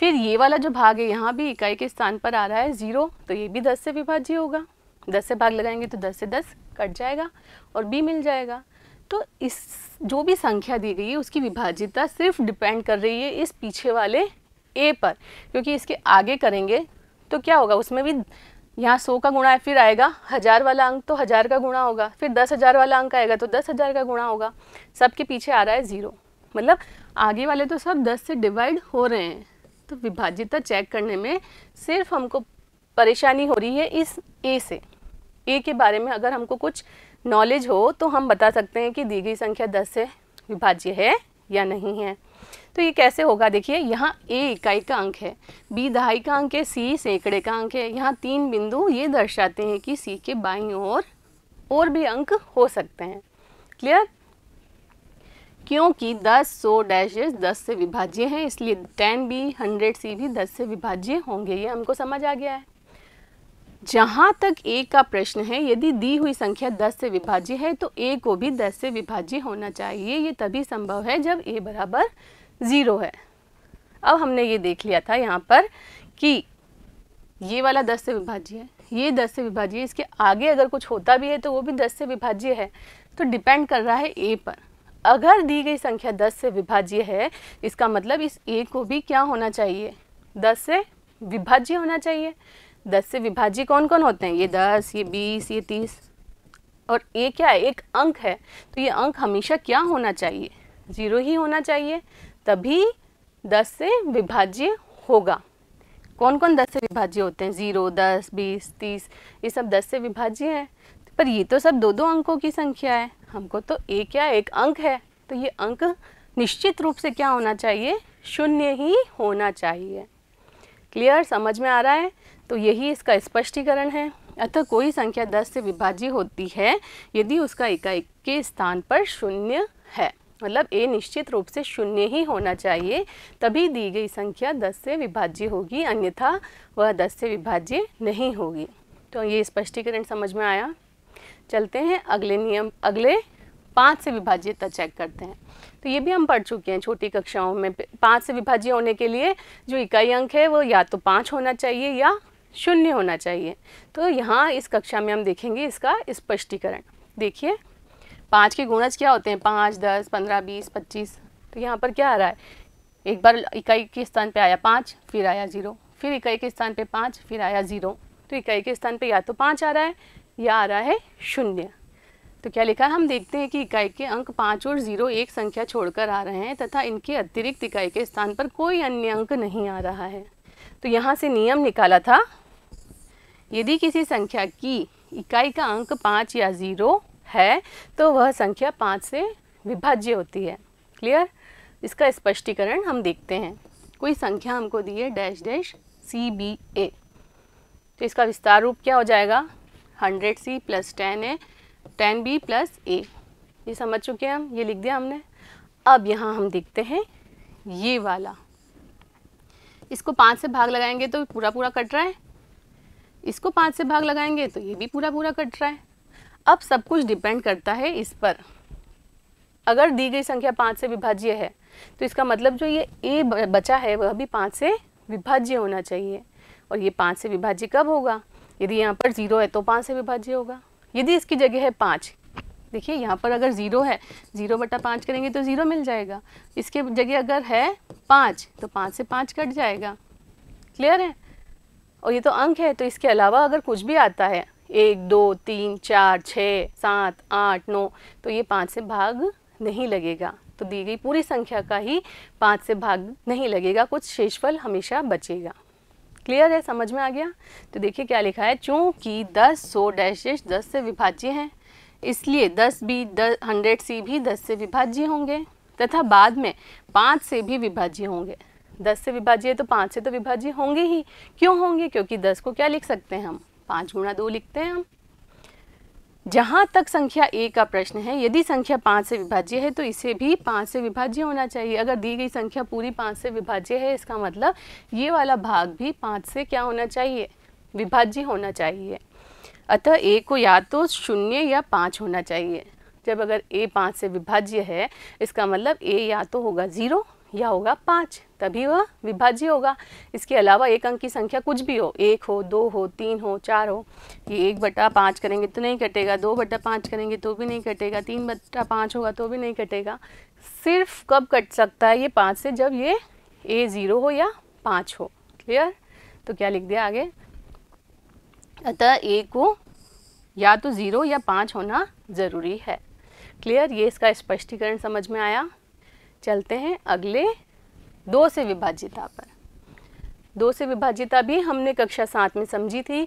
फिर ये वाला जो भाग है यहाँ भी इकाई के स्थान पर आ रहा है ज़ीरो तो ये भी दस से विभाज्य होगा दस से भाग लगाएंगे तो दस से दस कट जाएगा और बी मिल जाएगा तो इस जो भी संख्या दी गई है उसकी विभाज्यता सिर्फ डिपेंड कर रही है इस पीछे वाले ए पर क्योंकि इसके आगे करेंगे तो क्या होगा उसमें भी यहाँ सौ का गुणा है फिर आएगा हज़ार वाला अंक तो हज़ार का गुणा होगा फिर दस हज़ार वाला अंक आएगा तो दस हज़ार का गुणा होगा सबके पीछे आ रहा है ज़ीरो मतलब आगे वाले तो सब दस से डिवाइड हो रहे हैं तो विभाज्यता चेक करने में सिर्फ हमको परेशानी हो रही है इस ए से ए के बारे में अगर हमको कुछ नॉलेज हो तो हम बता सकते हैं कि दी गई संख्या दस से विभाज्य है या नहीं है तो ये कैसे होगा देखिए यहाँ ए इकाई का अंक है बी दहाई का अंक है सी सैकड़े का अंक है यहाँ तीन बिंदु ये दर्शाते हैं कि सी के बाई और, और भी अंक हो सकते हैं क्लियर क्योंकि 10 सौ डैशेज 10 से विभाज्य हैं इसलिए 10 भी 100 सी भी 10 से विभाज्य होंगे ये हमको समझ आ गया है जहाँ तक ए का प्रश्न है यदि दी हुई संख्या 10 से विभाज्य है तो ए को भी 10 से विभाज्य होना चाहिए ये तभी संभव है जब ए बराबर ज़ीरो है अब हमने ये देख लिया था यहाँ पर कि ये वाला 10 से विभाज्य है ये 10 से विभाज्य है इसके आगे अगर कुछ होता भी है तो वो भी 10 से विभाज्य है तो डिपेंड कर रहा है ए पर अगर दी गई संख्या दस से विभाज्य है इसका मतलब इस ए को भी क्या होना चाहिए दस से विभाज्य होना चाहिए दस से विभाज्य कौन कौन होते हैं ये दस ये बीस ये तीस और ए क्या है एक अंक है तो ये अंक हमेशा क्या होना चाहिए ज़ीरो ही होना चाहिए तभी दस से विभाज्य होगा कौन कौन दस से विभाज्य होते हैं ज़ीरो दस बीस तीस ये सब दस से विभाज्य हैं पर ये तो सब दो दो अंकों की संख्या है हमको तो एक क्या एक अंक है तो ये अंक निश्चित रूप से क्या होना चाहिए शून्य ही होना चाहिए क्लियर समझ में आ रहा है तो यही इसका स्पष्टीकरण है अतः कोई संख्या दस से विभाज्य होती है यदि उसका इकाई के स्थान पर शून्य है मतलब ए निश्चित रूप से शून्य ही होना चाहिए तभी दी गई संख्या दस से विभाज्य होगी अन्यथा वह दस से विभाज्य नहीं होगी तो ये स्पष्टीकरण समझ में आया चलते हैं अगले नियम अगले पाँच से विभाज्यता चेक करते हैं तो ये भी हम पढ़ चुके हैं छोटी कक्षाओं में पाँच से विभाज्य होने के लिए जो इकाई अंक है वो या तो पाँच होना चाहिए या शून्य होना चाहिए तो यहाँ इस कक्षा में हम देखेंगे इसका स्पष्टीकरण देखिए पाँच के गुणज क्या होते हैं पाँच दस पंद्रह बीस पच्चीस तो यहाँ पर क्या आ रहा है एक बार इकाई के स्थान पर आया पाँच फिर आया ज़ीरो फिर इकाई के स्थान पर पाँच फिर आया ज़ीरो तो इकाई के स्थान पर या तो पाँच आ रहा है यह आ रहा है शून्य तो क्या लिखा है हम देखते हैं कि इकाई के अंक पाँच और जीरो एक संख्या छोड़कर आ रहे हैं तथा इनके अतिरिक्त इकाई के स्थान पर कोई अन्य अंक नहीं आ रहा है तो यहाँ से नियम निकाला था यदि किसी संख्या की इकाई का अंक पाँच या ज़ीरो है तो वह संख्या पाँच से विभाज्य होती है क्लियर इसका स्पष्टीकरण हम देखते हैं कोई संख्या हमको दी है dash dash C B A तो इसका विस्तार रूप क्या हो जाएगा hundred C plus ten A ten B plus A ये समझ चुके हैं हम ये लिख दिया हमने अब यहाँ हम देखते हैं ये वाला इसको पाँच से भाग लगाएंगे तो पूरा पूरा कट रहा है इसको पाँच से भाग लगाएंगे तो ये भी पूरा पूरा कट रहा है अब सब कुछ डिपेंड करता है इस पर अगर दी गई संख्या पाँच से विभाज्य है तो इसका मतलब जो ये ए बचा है वह भी पाँच से विभाज्य होना चाहिए और ये पाँच से विभाज्य कब होगा यदि यहाँ पर ज़ीरो है तो पाँच से विभाज्य होगा यदि इसकी जगह है पाँच देखिए यहाँ पर अगर ज़ीरो है ज़ीरो बटा पाँच करेंगे तो ज़ीरो मिल जाएगा इसके जगह अगर है पाँच तो पाँच से पाँच कट जाएगा क्लियर है और ये तो अंक है तो इसके अलावा अगर कुछ भी आता है एक दो तीन चार छः सात आठ नौ तो ये पाँच से भाग नहीं लगेगा तो दी गई पूरी संख्या का ही पाँच से भाग नहीं लगेगा कुछ शेषफल हमेशा बचेगा क्लियर है समझ में आ गया तो देखिए क्या लिखा है चूँकि दस सौ डैश डैश दस से विभाज्य हैं इसलिए दस बी दस हंड्रेड सी भी दस से विभाज्य होंगे तथा बाद में पाँच से भी विभाज्य होंगे दस से विभाज्य है तो पाँच से तो विभाज्य होंगे ही क्यों होंगे क्योंकि दस को क्या लिख सकते हैं हम पाँच गुणा दो लिखते हैं हम जहाँ तक संख्या ए का प्रश्न है यदि संख्या पाँच से विभाज्य है तो इसे भी पाँच से विभाज्य होना चाहिए अगर दी गई संख्या पूरी पाँच से विभाज्य है इसका मतलब ये वाला भाग भी पाँच से क्या होना चाहिए विभाज्य होना चाहिए अतः ए को या तो शून्य या पाँच होना चाहिए जब अगर ए पाँच से विभाज्य है इसका मतलब ए या तो होगा ज़ीरो या होगा पाँच तभी वह विभाज्य होगा इसके अलावा एक अंक की संख्या कुछ भी हो एक हो दो हो तीन हो चार हो ये एक बटा पाँच करेंगे तो नहीं कटेगा दो बटा पाँच करेंगे तो भी नहीं कटेगा तीन बटा पाँच होगा तो भी नहीं कटेगा सिर्फ कब कट सकता है ये पाँच से जब ये ए ज़ीरो हो या पाँच हो क्लियर तो क्या लिख दिया आगे अतः ए को या तो ज़ीरो या पाँच होना ज़रूरी है क्लियर ये इसका स्पष्टीकरण समझ में आया चलते हैं अगले दो से विभाज्यता पर दो से विभाज्यता भी हमने कक्षा सात में समझी थी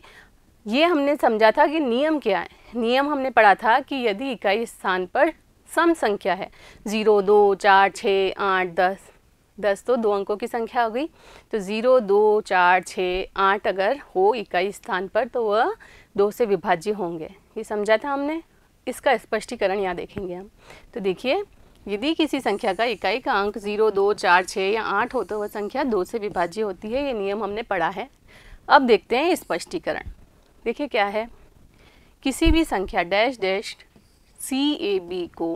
ये हमने समझा था कि नियम क्या है नियम हमने पढ़ा था कि यदि इकाई स्थान पर सम संख्या है ज़ीरो दो चार छः आठ दस दस तो दो अंकों की संख्या हो गई तो ज़ीरो दो चार छः आठ अगर हो इकाई स्थान पर तो वह दो से विभाज्य होंगे ये समझा था हमने इसका स्पष्टीकरण यहाँ देखेंगे हम तो देखिए यदि किसी संख्या का इकाई का अंक जीरो दो चार छः या आठ हो तो वह संख्या दो से विभाज्य होती है ये नियम हमने पढ़ा है अब देखते हैं स्पष्टीकरण देखिए क्या है किसी भी संख्या dash dash C A B को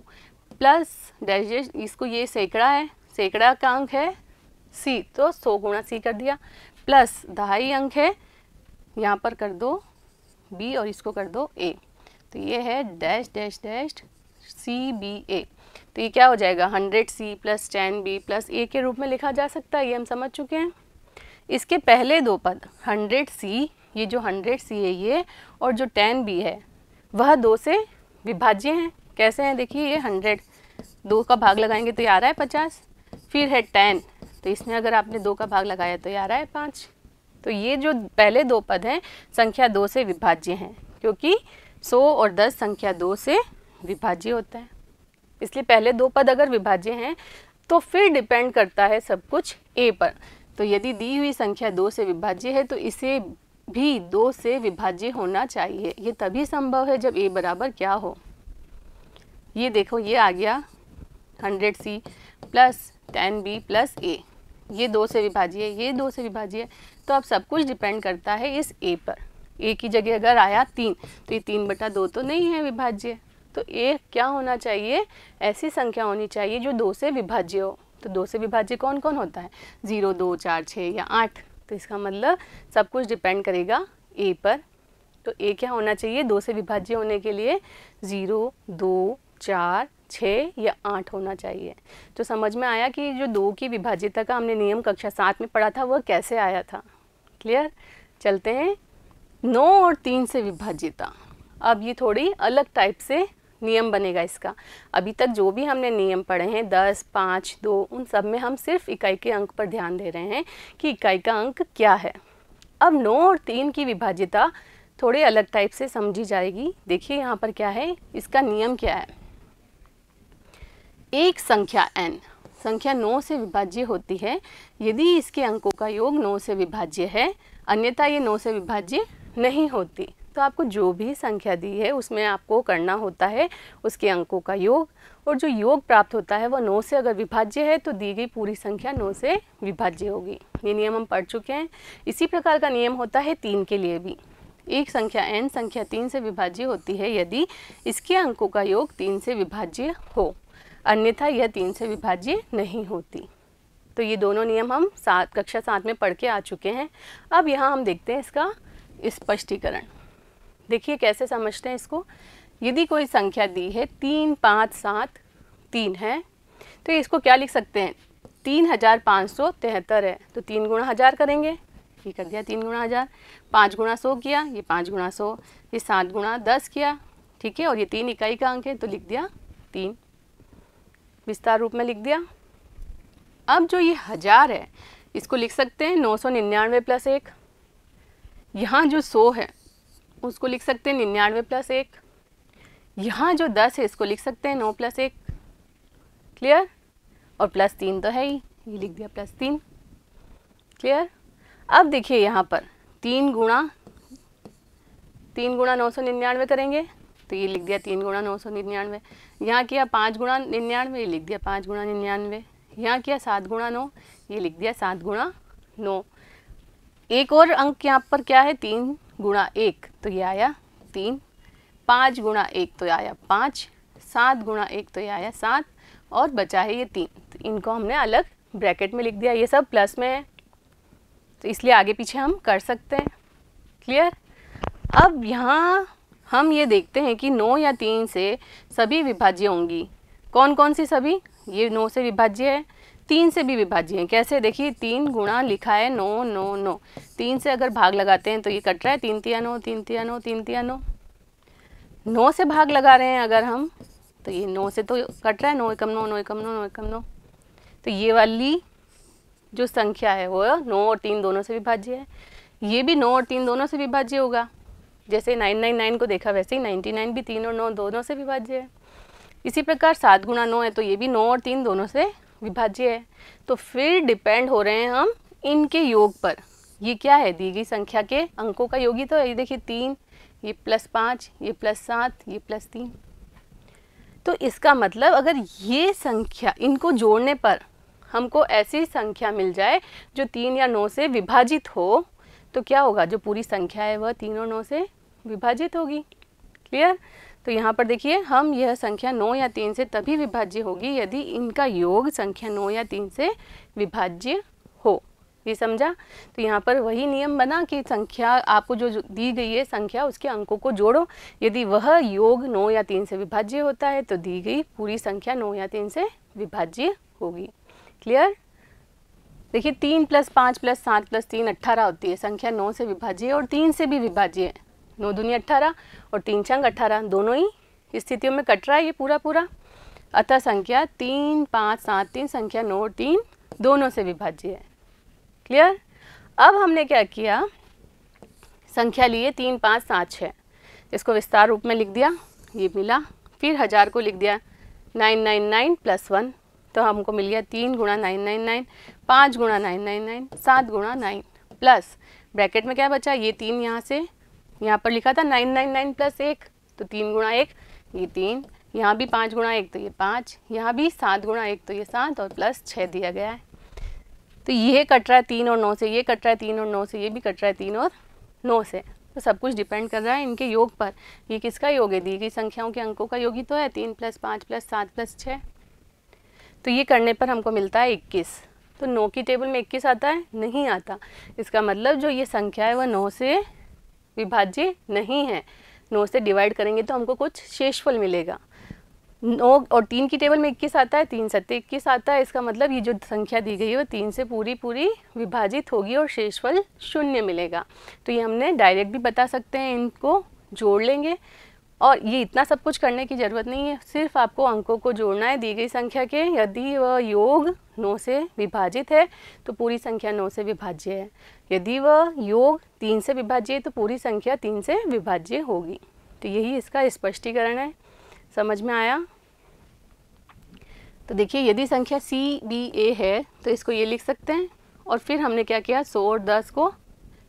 प्लस डैश डैश इसको ये सैकड़ा है सैकड़ा का अंक है सी तो सौ गुणा सी कर दिया प्लस दहाई अंक है यहाँ पर कर दो बी और इसको कर दो ए तो ये है dash dash dash C B A तो ये क्या हो जाएगा hundred C plus ten B plus A के रूप में लिखा जा सकता है ये हम समझ चुके हैं इसके पहले दो पद हंड्रेड सी ये जो हंड्रेड सी है ये और जो टेन बी है वह दो से विभाज्य हैं कैसे हैं देखिए ये हंड्रेड दो का भाग लगाएंगे तो ये आ रहा है पचास फिर है टेन तो इसमें अगर आपने दो का भाग लगाया तो ये आ रहा है पाँच तो ये जो पहले दो पद हैं संख्या दो से विभाज्य हैं क्योंकि सौ और दस संख्या दो से विभाज्य होता है इसलिए पहले दो पद अगर विभाज्य हैं तो फिर डिपेंड करता है सब कुछ ए पर तो यदि दी हुई संख्या दो से विभाज्य है तो इसे भी दो से विभाज्य होना चाहिए ये तभी संभव है जब ए बराबर क्या हो ये देखो ये आ गया hundred C plus ten B plus A ये दो से विभाज्य है ये दो से विभाज्य है तो अब सब कुछ डिपेंड करता है इस ए पर ए की जगह अगर आया तीन तो ये तीन बटा दो तो नहीं है विभाज्य तो ये क्या होना चाहिए ऐसी संख्या होनी चाहिए जो दो से विभाज्य हो तो दो से विभाज्य कौन कौन होता है ज़ीरो दो चार छः या आठ तो इसका मतलब सब कुछ डिपेंड करेगा ए पर तो ए क्या होना चाहिए दो से विभाज्य होने के लिए ज़ीरो दो चार छः या आठ होना चाहिए तो समझ में आया कि जो दो की विभाज्यता का हमने नियम कक्षा सात में पढ़ा था वह कैसे आया था क्लियर चलते हैं नौ और तीन से विभाज्यता अब ये थोड़ी अलग टाइप से नियम बनेगा इसका अभी तक जो भी हमने नियम पढ़े हैं दस पाँच दो उन सब में हम सिर्फ इकाई के अंक पर ध्यान दे रहे हैं कि इकाई का अंक क्या है अब नौ और तीन की विभाज्यता थोड़े अलग टाइप से समझी जाएगी देखिए यहाँ पर क्या है इसका नियम क्या है एक संख्या एन संख्या नौ से विभाज्य होती है यदि इसके अंकों का योग नौ से विभाज्य है अन्यथा ये नौ से विभाज्य नहीं होती तो आपको जो भी संख्या दी है उसमें आपको करना होता है उसके अंकों का योग और जो योग प्राप्त होता है वह नौ से अगर विभाज्य है तो दी गई पूरी संख्या नौ से विभाज्य होगी ये नियम हम पढ़ चुके हैं इसी प्रकार का नियम होता है तीन के लिए भी एक संख्या एन संख्या तीन से विभाज्य होती है यदि इसके अंकों का योग तीन से विभाज्य हो अन्यथा यह तीन से विभाज्य नहीं होती तो ये दोनों नियम हम सात कक्षा सात में पढ़ के आ चुके हैं अब यहाँ हम देखते हैं इसका स्पष्टीकरण देखिए कैसे समझते हैं इसको यदि कोई संख्या दी है तीन पाँच सात तीन है तो इसको क्या लिख सकते हैं तीन हज़ार पाँच सौ तिहत्तर है तो तीन गुणा हज़ार करेंगे ये कर दिया तीन गुणा हज़ार पाँच गुणा सौ किया ये पाँच गुणा सौ ये सात गुणा दस किया ठीक है और ये तीन इकाई का अंक है तो लिख दिया तीन विस्तार रूप में लिख दिया अब जो ये हज़ार है इसको लिख सकते हैं नौ सौ निन्यानवे प्लस एक यहाँ जो सौ है उसको लिख सकते हैं निन्यानवे प्लस एक यहाँ जो दस है इसको लिख सकते हैं नौ प्लस एक क्लियर और प्लस तीन तो है ही ये लिख दिया प्लस तीन क्लियर अब देखिए यहाँ पर तीन गुणा तीन गुणा नौ सौ निन्यानवे करेंगे तो ये लिख दिया तीन गुणा नौ सौ निन्यानवे यहाँ किया पाँच गुणा निन्यानवे ये लिख दिया पाँच गुणा निन्यानवे यहाँ किया सात गुणा नौ ये लिख दिया सात गुणा नौ एक और अंक यहाँ पर क्या है तीन गुणा एक तो ये आया तीन पाँच गुणा एक तो आया पाँच सात गुणा एक तो आया सात और बचा है ये तीन तो इनको हमने अलग ब्रैकेट में लिख दिया ये सब प्लस में है तो इसलिए आगे पीछे हम कर सकते हैं क्लियर अब यहाँ हम ये देखते हैं कि नौ या तीन से सभी विभाज्य होंगी कौन कौन सी सभी ये नौ से विभाज्य है तीन से भी विभाज्य हैं कैसे देखिए तीन गुणा लिखा है नौ नौ नौ तीन से अगर भाग लगाते हैं तो ये कट रहा है तीन तिया नौ तीन तिया नौ तीन तिया नौ नौ से भाग लगा रहे हैं अगर हम तो ये नौ से तो कट रहा है नौ एकम नौ नौ एकम नौ नौ एकम नौ तो ये वाली जो संख्या है वो नौ और तीन दोनों से विभाज्य है ये भी नौ और तीन दोनों से विभाज्य होगा जैसे नाइन नाइन नाइन को देखा वैसे ही नाइन्टी नाइन भी तीन और नौ दोनों से विभाज्य है इसी प्रकार सात गुणा नौ है तो ये भी नौ और तीन दोनों से विभाज्य है तो फिर डिपेंड हो रहे हैं हम इनके योग पर ये क्या है दी गई संख्या के अंकों का योगी तो ये देखिए तीन ये प्लस पाँच ये प्लस सात ये प्लस तीन तो इसका मतलब अगर ये संख्या इनको जोड़ने पर हमको ऐसी संख्या मिल जाए जो तीन या नौ से विभाजित हो तो क्या होगा जो पूरी संख्या है वह तीन और नौ से विभाजित होगी क्लियर तो यहाँ पर देखिए हम यह संख्या नौ या तीन से तभी विभाज्य होगी यदि इनका योग संख्या नौ या तीन से विभाज्य हो ये समझा तो यहाँ पर वही नियम बना कि संख्या आपको जो दी गई है संख्या उसके अंकों को जोड़ो यदि वह योग नौ या तीन से विभाज्य होता है तो दी गई पूरी संख्या नौ या तीन से विभाज्य होगी क्लियर देखिए तीन प्लस पाँच प्लस सात प्लस तीन अट्ठारह होती है संख्या नौ से विभाज्य और तीन से भी विभाज्य है नौ दूनी अट्ठारह और तीन छंग अट्ठारह दोनों ही स्थितियों में कट रहा है ये पूरा पूरा अतः संख्या तीन पाँच सात तीन संख्या नौ तीन दोनों से विभाज्य है क्लियर अब हमने क्या किया संख्या लिए तीन पाँच सात छः इसको विस्तार रूप में लिख दिया ये मिला फिर हज़ार को लिख दिया nine nine nine plus one तो हमको मिल गया तीन गुणा नाइन नाइन नाइन पाँच गुणा नाइन नाइन नाइन सात गुणा नाइन प्लस ब्रैकेट में क्या बचा ये तीन यहाँ से यहाँ पर लिखा था नाइन नाइन नाइन प्लस एक तो तीन गुणा एक ये तीन यहाँ भी पाँच गुणा एक तो ये पाँच यहाँ भी सात गुणा एक तो ये सात और प्लस छः दिया गया है तो ये कट रहा है तीन और नौ से ये कट रहा है तीन और नौ से ये भी कट रहा है तीन और नौ से तो सब कुछ डिपेंड कर रहा है इनके योग पर ये किसका योग है दी गई संख्याओं के अंकों का योग ही तो है तीन प्लस पाँच प्लस सात प्लस छः तो ये करने पर हमको मिलता है इक्कीस तो नौ की टेबल में इक्कीस आता है नहीं आता इसका मतलब जो ये संख्या है वह नौ से विभाज्य नहीं है नौ से डिवाइड करेंगे तो हमको कुछ शेषफल मिलेगा नौ और तीन की टेबल में इक्कीस आता है तीन सत्य इक्कीस आता है इसका मतलब ये जो संख्या दी गई है वो तीन से पूरी पूरी विभाजित होगी और शेषफल शून्य मिलेगा तो ये हमने डायरेक्ट भी बता सकते हैं इनको जोड़ लेंगे और ये इतना सब कुछ करने की ज़रूरत नहीं है सिर्फ आपको अंकों को जोड़ना है दी गई संख्या के यदि वह योग नौ से विभाजित है तो पूरी संख्या नौ से विभाज्य है यदि वह योग तीन से विभाज्य है तो पूरी संख्या तीन से विभाज्य होगी तो यही इसका स्पष्टीकरण है समझ में आया तो देखिए यदि संख्या सी बी ए है तो इसको ये लिख सकते हैं और फिर हमने क्या किया सौ और दस को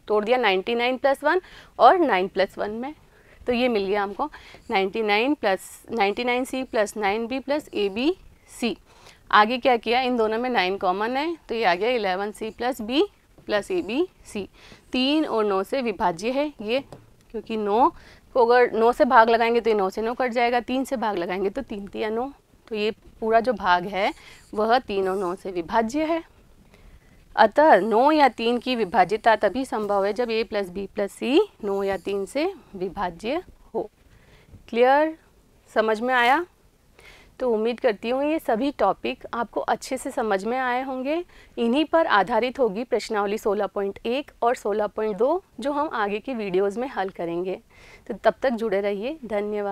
तोड़ दिया नाइन्टी नाइन प्लस वन और नाइन प्लस वन में तो ये मिल गया हमको 99 plus C plus nine B plus A B C आगे क्या किया इन दोनों में 9 कॉमन है तो ये आ गया c plus B plus A B c तीन और नौ से विभाज्य है ये क्योंकि नौ को अगर नौ से भाग लगाएंगे तो ये नौ से नौ कट जाएगा तीन से भाग लगाएंगे तो तीन तीन नौ तो ये पूरा जो भाग है वह तीन और नौ से विभाज्य है अतः नौ या तीन की विभाज्यता तभी संभव है जब a plus B plus c नौ या तीन से विभाज्य हो क्लियर समझ में आया तो उम्मीद करती हूँ ये सभी टॉपिक आपको अच्छे से समझ में आए होंगे इन्हीं पर आधारित होगी प्रश्नावली 16.1 और 16.2 जो हम आगे की वीडियोस में हल करेंगे तो तब तक जुड़े रहिए धन्यवाद